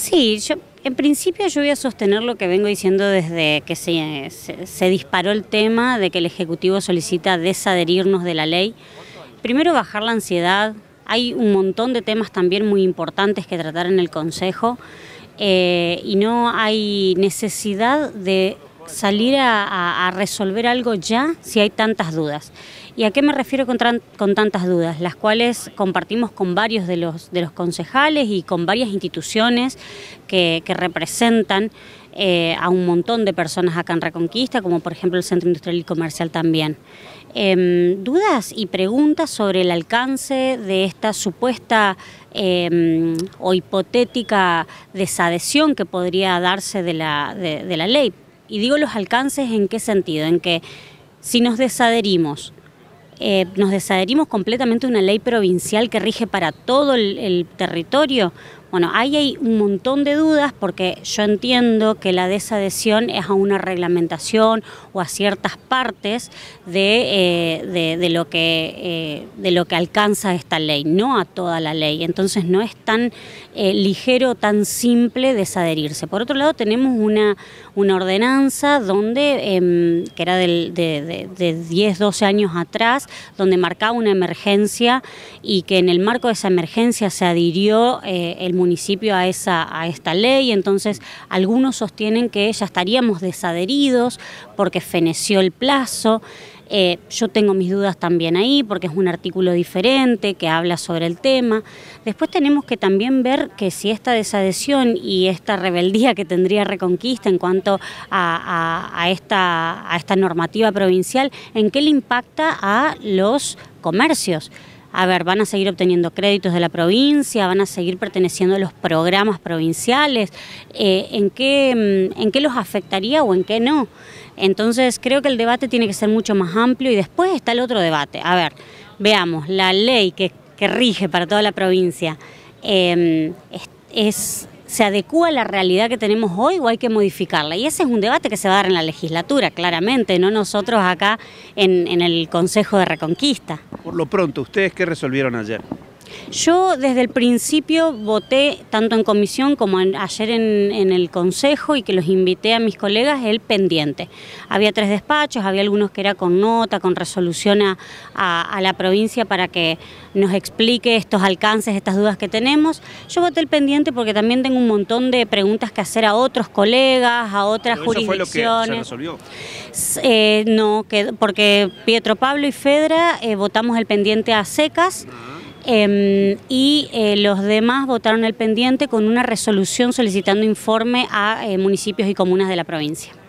Sí, yo en principio yo voy a sostener lo que vengo diciendo desde que se, disparó el tema de que el Ejecutivo solicita desadherirnos de la ley. Primero bajar la ansiedad, hay un montón de temas también muy importantes que tratar en el Consejo eh, y no hay necesidad de salir a resolver algo ya si hay tantas dudas. ¿Y a qué me refiero con, tantas dudas? Las cuales compartimos con varios de los, de los concejales y con varias instituciones que, representan eh, a un montón de personas acá en Reconquista, como por ejemplo el Centro Industrial y Comercial también. Em, dudas y preguntas sobre el alcance de esta supuesta em, o hipotética desadhesión que podría darse de la, de la ley. Y digo los alcances en qué sentido, en que si nos desadherimos eh, nos desadherimos completamente de una ley provincial que rige para todo el territorio, bueno, ahí hay un montón de dudas porque yo entiendo que la desadhesión es a una reglamentación o a ciertas partes de, eh, lo, que, eh, de lo que alcanza esta ley, no a toda la ley. Entonces no es tan eh, ligero, tan simple desadherirse. Por otro lado, tenemos una, una ordenanza donde, em, que era de, de 10, 12 años atrás, donde marcaba una emergencia y que en el marco de esa emergencia se adhirió el municipio a, esa, a esta ley, entonces algunos sostienen que ya estaríamos desadheridos porque feneció el plazo. Eh, yo tengo mis dudas también ahí porque es un artículo diferente que habla sobre el tema. Después tenemos que también ver que si esta desadhesión y esta rebeldía que tendría Reconquista en cuanto esta, a esta normativa provincial, en qué le impacta a los comercios a ver, van a seguir obteniendo créditos de la provincia, van a seguir perteneciendo a los programas provinciales, eh, ¿en, qué, mm, en qué los afectaría o en qué no. Entonces creo que el debate tiene que ser mucho más amplio y después está el otro debate. A ver, veamos, la ley que, rige para toda la provincia eh, es ¿Se adecúa a la realidad que tenemos hoy o hay que modificarla? Y ese es un debate que se va a dar en la legislatura, claramente, no nosotros acá en, en el Consejo de Reconquista. Por lo pronto, ¿ustedes qué resolvieron ayer? Yo desde el principio voté, tanto en comisión como en, ayer en, el consejo, y que los invité a mis colegas, el pendiente. Había tres despachos, había algunos que era con nota, con resolución a, la provincia para que nos explique estos alcances, estas dudas que tenemos. Yo voté el pendiente porque también tengo un montón de preguntas que hacer a otros colegas, a otras eso jurisdicciones. Fue lo que se resolvió? Eh, no, que, porque Pietro Pablo y Fedra eh, votamos el pendiente a secas. Em, y eh, los demás votaron el pendiente con una resolución solicitando informe a eh, municipios y comunas de la provincia.